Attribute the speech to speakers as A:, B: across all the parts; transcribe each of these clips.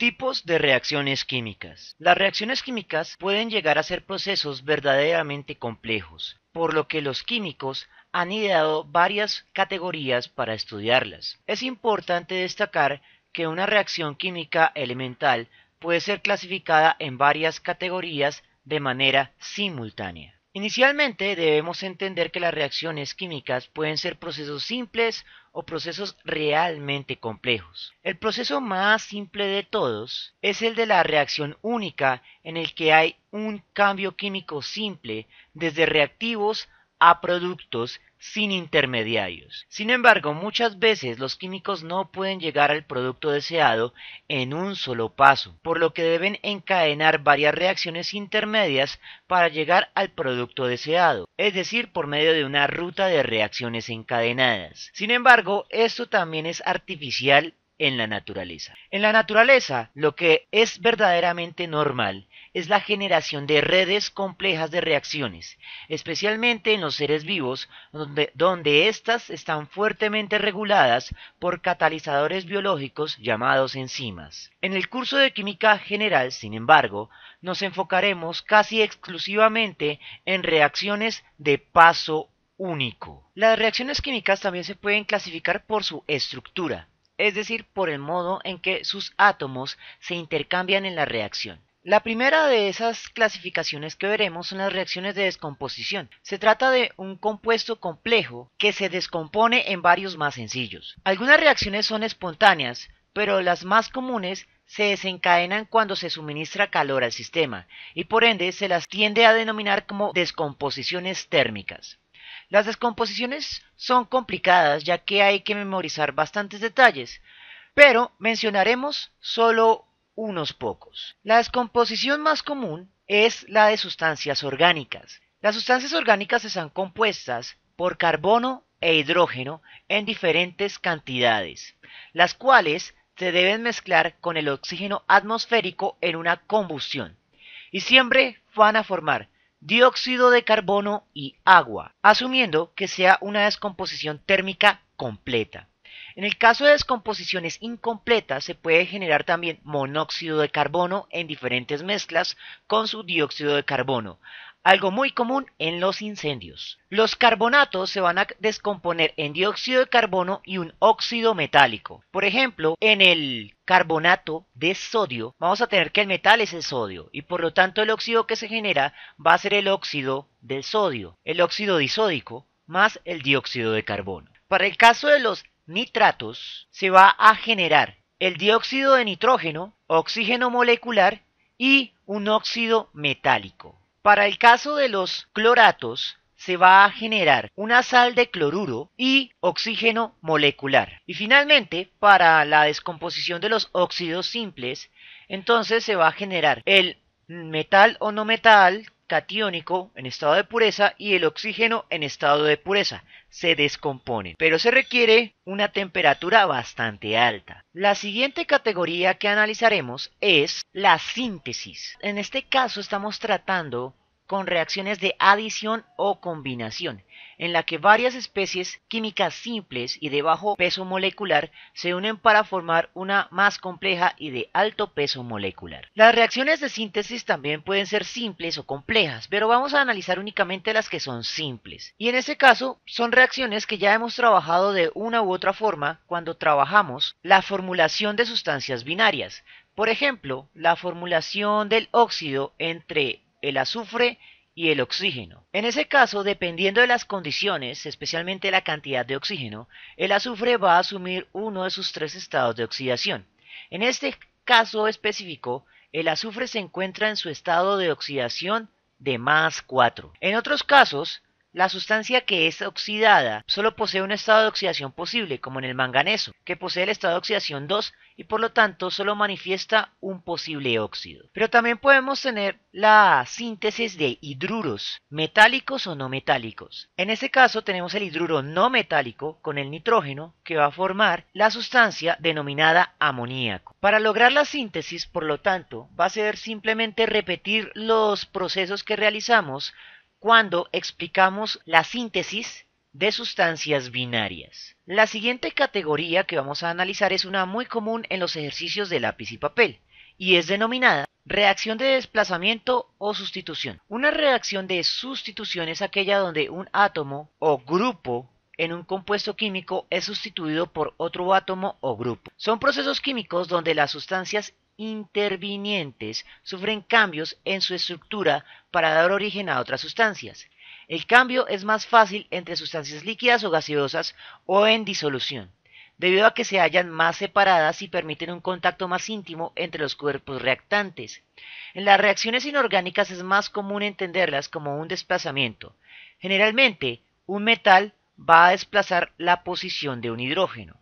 A: Tipos de reacciones químicas. Las reacciones químicas pueden llegar a ser procesos verdaderamente complejos, por lo que los químicos han ideado varias categorías para estudiarlas. Es importante destacar que una reacción química elemental puede ser clasificada en varias categorías de manera simultánea. Inicialmente debemos entender que las reacciones químicas pueden ser procesos simples o procesos realmente complejos. El proceso más simple de todos es el de la reacción única en el que hay un cambio químico simple desde reactivos a productos sin intermediarios. Sin embargo, muchas veces los químicos no pueden llegar al producto deseado en un solo paso, por lo que deben encadenar varias reacciones intermedias para llegar al producto deseado, es decir, por medio de una ruta de reacciones encadenadas. Sin embargo, esto también es artificial en la naturaleza. En la naturaleza, lo que es verdaderamente normal es la generación de redes complejas de reacciones, especialmente en los seres vivos, donde éstas están fuertemente reguladas por catalizadores biológicos llamados enzimas. En el curso de química general, sin embargo, nos enfocaremos casi exclusivamente en reacciones de paso único. Las reacciones químicas también se pueden clasificar por su estructura, es decir, por el modo en que sus átomos se intercambian en la reacción. La primera de esas clasificaciones que veremos son las reacciones de descomposición. Se trata de un compuesto complejo que se descompone en varios más sencillos. Algunas reacciones son espontáneas, pero las más comunes se desencadenan cuando se suministra calor al sistema y por ende se las tiende a denominar como descomposiciones térmicas. Las descomposiciones son complicadas ya que hay que memorizar bastantes detalles, pero mencionaremos solo unos pocos. La descomposición más común es la de sustancias orgánicas. Las sustancias orgánicas están compuestas por carbono e hidrógeno en diferentes cantidades, las cuales se deben mezclar con el oxígeno atmosférico en una combustión. Y siempre van a formar dióxido de carbono y agua, asumiendo que sea una descomposición térmica completa. En el caso de descomposiciones incompletas se puede generar también monóxido de carbono en diferentes mezclas con su dióxido de carbono, algo muy común en los incendios. Los carbonatos se van a descomponer en dióxido de carbono y un óxido metálico. Por ejemplo, en el carbonato de sodio vamos a tener que el metal es el sodio y por lo tanto el óxido que se genera va a ser el óxido del sodio, el óxido disódico más el dióxido de carbono. Para el caso de los nitratos, se va a generar el dióxido de nitrógeno, oxígeno molecular y un óxido metálico. Para el caso de los cloratos, se va a generar una sal de cloruro y oxígeno molecular. Y finalmente, para la descomposición de los óxidos simples, entonces se va a generar el metal o no metal, catiónico en estado de pureza y el oxígeno en estado de pureza. Se descomponen, pero se requiere una temperatura bastante alta. La siguiente categoría que analizaremos es la síntesis. En este caso estamos tratando con reacciones de adición o combinación, en la que varias especies químicas simples y de bajo peso molecular se unen para formar una más compleja y de alto peso molecular. Las reacciones de síntesis también pueden ser simples o complejas, pero vamos a analizar únicamente las que son simples. Y en ese caso son reacciones que ya hemos trabajado de una u otra forma cuando trabajamos la formulación de sustancias binarias. Por ejemplo, la formulación del óxido entre el azufre y el oxígeno. En ese caso, dependiendo de las condiciones, especialmente la cantidad de oxígeno, el azufre va a asumir uno de sus tres estados de oxidación. En este caso específico, el azufre se encuentra en su estado de oxidación de más 4. En otros casos, la sustancia que es oxidada solo posee un estado de oxidación posible, como en el manganeso, que posee el estado de oxidación 2 y por lo tanto solo manifiesta un posible óxido. Pero también podemos tener la síntesis de hidruros, metálicos o no metálicos. En este caso tenemos el hidruro no metálico con el nitrógeno que va a formar la sustancia denominada amoníaco. Para lograr la síntesis, por lo tanto, va a ser simplemente repetir los procesos que realizamos cuando explicamos la síntesis de sustancias binarias. La siguiente categoría que vamos a analizar es una muy común en los ejercicios de lápiz y papel, y es denominada reacción de desplazamiento o sustitución. Una reacción de sustitución es aquella donde un átomo o grupo en un compuesto químico es sustituido por otro átomo o grupo. Son procesos químicos donde las sustancias intervinientes sufren cambios en su estructura para dar origen a otras sustancias. El cambio es más fácil entre sustancias líquidas o gaseosas o en disolución, debido a que se hallan más separadas y permiten un contacto más íntimo entre los cuerpos reactantes. En las reacciones inorgánicas es más común entenderlas como un desplazamiento. Generalmente, un metal va a desplazar la posición de un hidrógeno.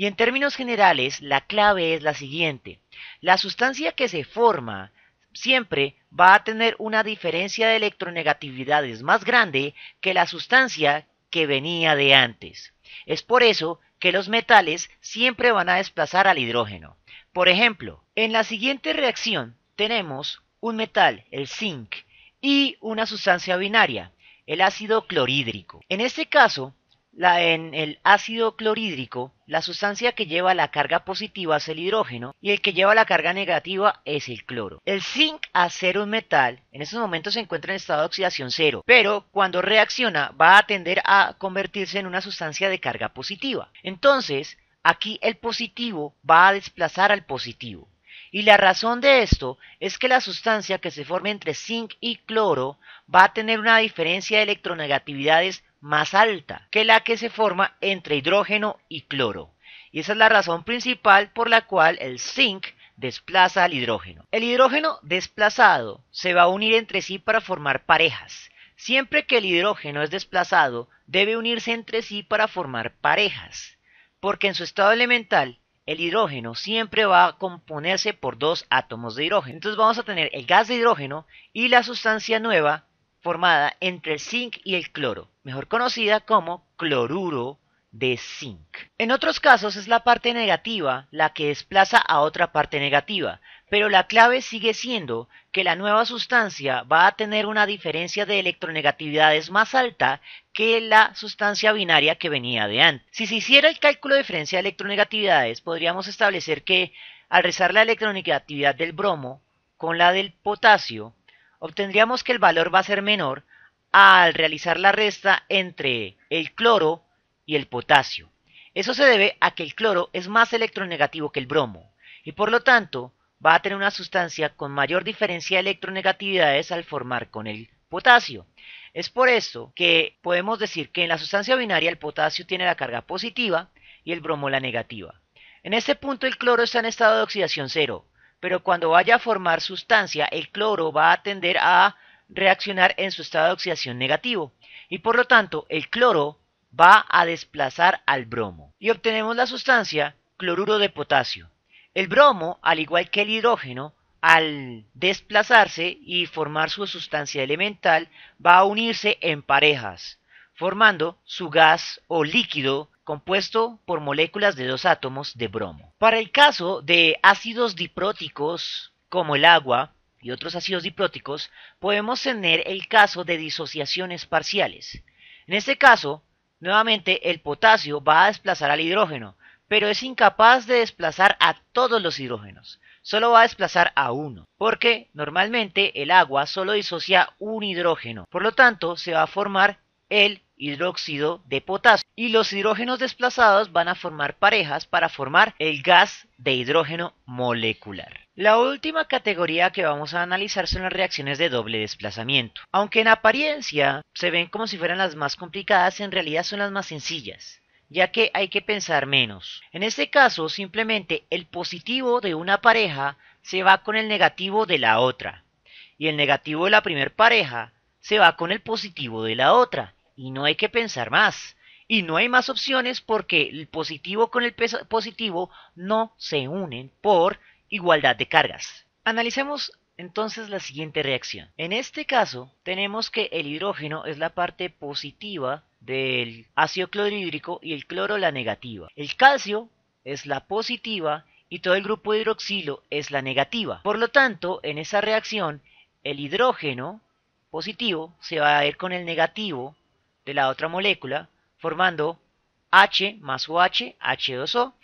A: Y en términos generales, la clave es la siguiente. La sustancia que se forma siempre va a tener una diferencia de electronegatividades más grande que la sustancia que venía de antes. Es por eso que los metales siempre van a desplazar al hidrógeno. Por ejemplo, en la siguiente reacción tenemos un metal, el zinc, y una sustancia binaria, el ácido clorhídrico. En este caso, en el ácido clorhídrico, la sustancia que lleva la carga positiva es el hidrógeno y el que lleva la carga negativa es el cloro. El zinc a ser un metal en estos momentos se encuentra en estado de oxidación cero, pero cuando reacciona va a tender a convertirse en una sustancia de carga positiva. Entonces, aquí el positivo va a desplazar al positivo. Y la razón de esto es que la sustancia que se forma entre zinc y cloro va a tener una diferencia de electronegatividades más alta que la que se forma entre hidrógeno y cloro. Y esa es la razón principal por la cual el zinc desplaza al hidrógeno. El hidrógeno desplazado se va a unir entre sí para formar parejas. Siempre que el hidrógeno es desplazado, debe unirse entre sí para formar parejas, porque en su estado elemental el hidrógeno siempre va a componerse por dos átomos de hidrógeno. Entonces vamos a tener el gas de hidrógeno y la sustancia nueva formada entre el zinc y el cloro, mejor conocida como cloruro de zinc. En otros casos es la parte negativa la que desplaza a otra parte negativa, pero la clave sigue siendo que la nueva sustancia va a tener una diferencia de electronegatividades más alta que la sustancia binaria que venía de antes. Si se hiciera el cálculo de diferencia de electronegatividades, podríamos establecer que al rezar la electronegatividad del bromo con la del potasio, obtendríamos que el valor va a ser menor al realizar la resta entre el cloro y el potasio. Eso se debe a que el cloro es más electronegativo que el bromo, y por lo tanto, va a tener una sustancia con mayor diferencia de electronegatividades al formar con el potasio. Es por esto que podemos decir que en la sustancia binaria el potasio tiene la carga positiva y el bromo la negativa. En este punto el cloro está en estado de oxidación cero, pero cuando vaya a formar sustancia el cloro va a tender a reaccionar en su estado de oxidación negativo y por lo tanto el cloro va a desplazar al bromo y obtenemos la sustancia cloruro de potasio. El bromo, al igual que el hidrógeno, al desplazarse y formar su sustancia elemental, va a unirse en parejas, formando su gas o líquido compuesto por moléculas de dos átomos de bromo. Para el caso de ácidos dipróticos como el agua y otros ácidos dipróticos, podemos tener el caso de disociaciones parciales. En este caso, nuevamente el potasio va a desplazar al hidrógeno, pero es incapaz de desplazar a todos los hidrógenos. Solo va a desplazar a uno, porque normalmente el agua solo disocia un hidrógeno. Por lo tanto, se va a formar el hidróxido de potasio. Y los hidrógenos desplazados van a formar parejas para formar el gas de hidrógeno molecular. La última categoría que vamos a analizar son las reacciones de doble desplazamiento. Aunque en apariencia se ven como si fueran las más complicadas, en realidad son las más sencillas ya que hay que pensar menos. En este caso, simplemente el positivo de una pareja se va con el negativo de la otra, y el negativo de la primer pareja se va con el positivo de la otra, y no hay que pensar más. Y no hay más opciones porque el positivo con el positivo no se unen por igualdad de cargas. Analicemos entonces la siguiente reacción. En este caso, tenemos que el hidrógeno es la parte positiva del ácido clorhídrico y el cloro la negativa. El calcio es la positiva y todo el grupo de hidroxilo es la negativa. Por lo tanto, en esa reacción, el hidrógeno positivo se va a ir con el negativo de la otra molécula, formando H más OH, H2O,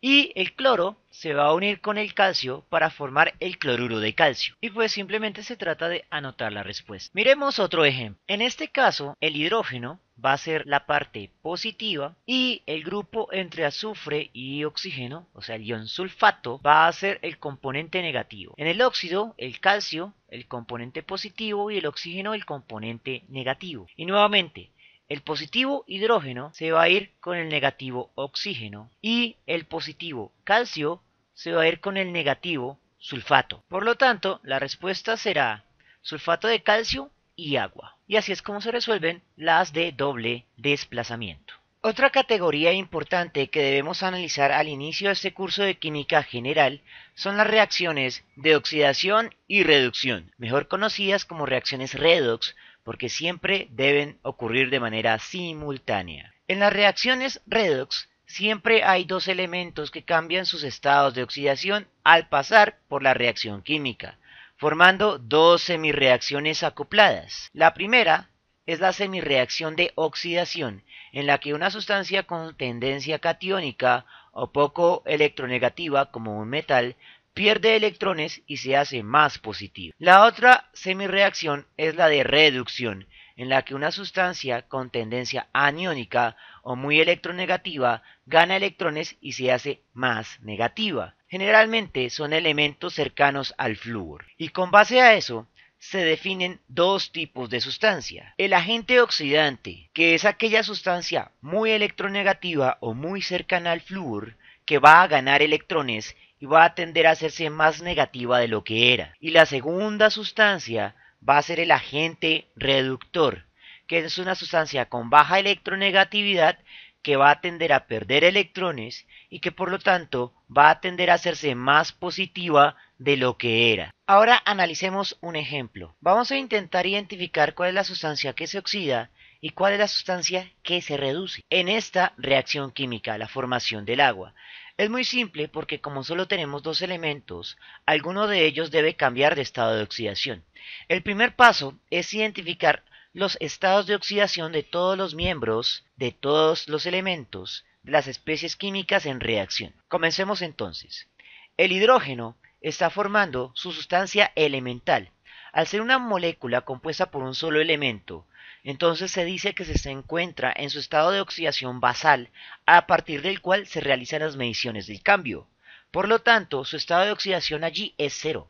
A: y el cloro se va a unir con el calcio para formar el cloruro de calcio. Y pues simplemente se trata de anotar la respuesta. Miremos otro ejemplo. En este caso, el hidrógeno va a ser la parte positiva y el grupo entre azufre y oxígeno, o sea el ion sulfato, va a ser el componente negativo. En el óxido, el calcio, el componente positivo y el oxígeno, el componente negativo. Y nuevamente, el positivo hidrógeno se va a ir con el negativo oxígeno y el positivo calcio se va a ir con el negativo sulfato. Por lo tanto, la respuesta será sulfato de calcio y agua. Y así es como se resuelven las de doble desplazamiento. Otra categoría importante que debemos analizar al inicio de este curso de química general son las reacciones de oxidación y reducción, mejor conocidas como reacciones redox porque siempre deben ocurrir de manera simultánea. En las reacciones redox siempre hay dos elementos que cambian sus estados de oxidación al pasar por la reacción química, formando dos semirreacciones acopladas. La primera es la semirreacción de oxidación, en la que una sustancia con tendencia catiónica o poco electronegativa como un metal pierde electrones y se hace más positivo. La otra semireacción es la de reducción, en la que una sustancia con tendencia aniónica o muy electronegativa gana electrones y se hace más negativa. Generalmente son elementos cercanos al flúor. Y con base a eso, se definen dos tipos de sustancia. El agente oxidante, que es aquella sustancia muy electronegativa o muy cercana al flúor, que va a ganar electrones y va a tender a hacerse más negativa de lo que era. Y la segunda sustancia va a ser el agente reductor, que es una sustancia con baja electronegatividad que va a tender a perder electrones y que por lo tanto va a tender a hacerse más positiva de lo que era. Ahora analicemos un ejemplo. Vamos a intentar identificar cuál es la sustancia que se oxida y cuál es la sustancia que se reduce en esta reacción química, la formación del agua. Es muy simple porque como solo tenemos dos elementos, alguno de ellos debe cambiar de estado de oxidación. El primer paso es identificar los estados de oxidación de todos los miembros, de todos los elementos, las especies químicas en reacción. Comencemos entonces. El hidrógeno está formando su sustancia elemental. Al ser una molécula compuesta por un solo elemento, entonces se dice que se encuentra en su estado de oxidación basal, a partir del cual se realizan las mediciones del cambio. Por lo tanto, su estado de oxidación allí es cero.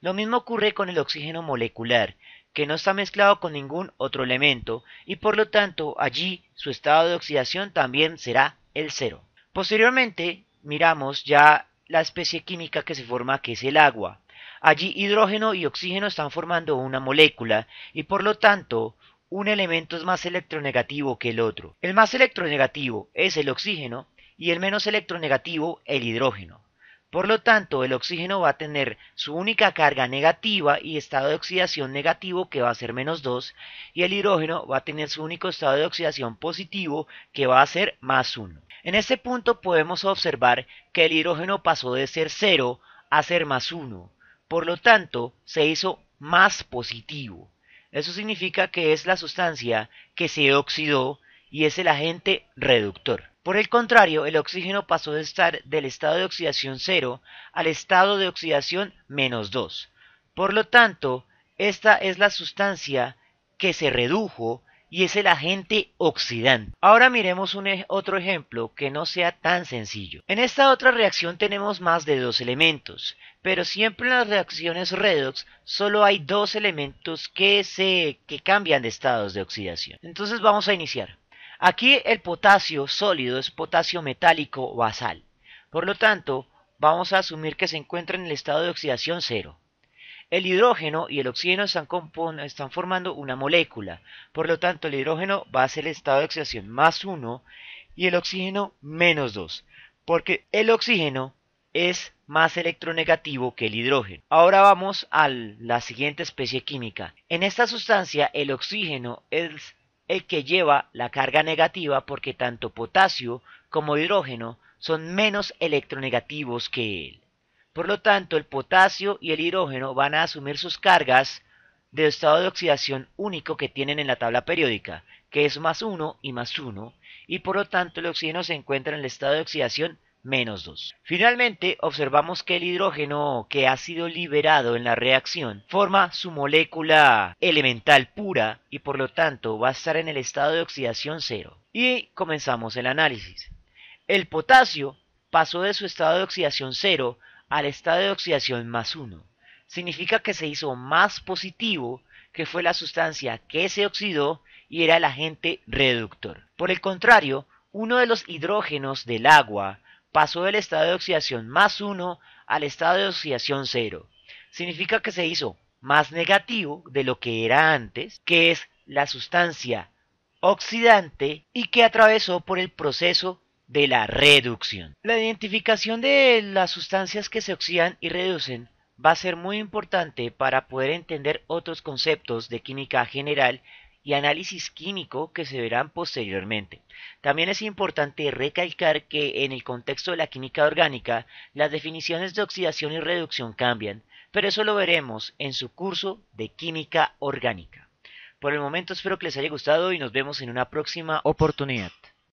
A: Lo mismo ocurre con el oxígeno molecular, que no está mezclado con ningún otro elemento, y por lo tanto allí su estado de oxidación también será el cero. Posteriormente, miramos ya la especie química que se forma, que es el agua. Allí hidrógeno y oxígeno están formando una molécula, y por lo tanto un elemento es más electronegativo que el otro. El más electronegativo es el oxígeno y el menos electronegativo el hidrógeno. Por lo tanto, el oxígeno va a tener su única carga negativa y estado de oxidación negativo que va a ser menos 2 y el hidrógeno va a tener su único estado de oxidación positivo que va a ser más 1. En este punto podemos observar que el hidrógeno pasó de ser 0 a ser más 1, por lo tanto se hizo más positivo. Eso significa que es la sustancia que se oxidó y es el agente reductor. Por el contrario, el oxígeno pasó de estar del estado de oxidación 0 al estado de oxidación menos 2. Por lo tanto, esta es la sustancia que se redujo y es el agente oxidante. Ahora miremos un e, otro ejemplo que no sea tan sencillo. En esta otra reacción tenemos más de dos elementos, pero siempre en las reacciones redox solo hay dos elementos que, se, cambian de estados de oxidación. Entonces vamos a iniciar. Aquí el potasio sólido es potasio metálico basal. Por lo tanto, vamos a asumir que se encuentra en el estado de oxidación cero. El hidrógeno y el oxígeno están, formando una molécula, por lo tanto el hidrógeno va a ser el estado de oxidación más 1 y el oxígeno menos 2, porque el oxígeno es más electronegativo que el hidrógeno. Ahora vamos a la siguiente especie química. En esta sustancia el oxígeno es el que lleva la carga negativa porque tanto potasio como hidrógeno son menos electronegativos que él. Por lo tanto, el potasio y el hidrógeno van a asumir sus cargas de estado de oxidación único que tienen en la tabla periódica, que es más 1 y más 1, y por lo tanto el oxígeno se encuentra en el estado de oxidación menos 2. Finalmente, observamos que el hidrógeno que ha sido liberado en la reacción forma su molécula elemental pura y por lo tanto va a estar en el estado de oxidación 0. Y comenzamos el análisis. El potasio pasó de su estado de oxidación 0 al estado de oxidación más 1. Significa que se hizo más positivo, que fue la sustancia que se oxidó y era el agente reductor. Por el contrario, uno de los hidrógenos del agua pasó del estado de oxidación más 1 al estado de oxidación 0. Significa que se hizo más negativo de lo que era antes, que es la sustancia oxidante y que atravesó por el proceso de la reducción. La identificación de las sustancias que se oxidan y reducen va a ser muy importante para poder entender otros conceptos de química general y análisis químico que se verán posteriormente. También es importante recalcar que en el contexto de la química orgánica, las definiciones de oxidación y reducción cambian, pero eso lo veremos en su curso de química orgánica. Por el momento espero que les haya gustado y nos vemos en una próxima oportunidad.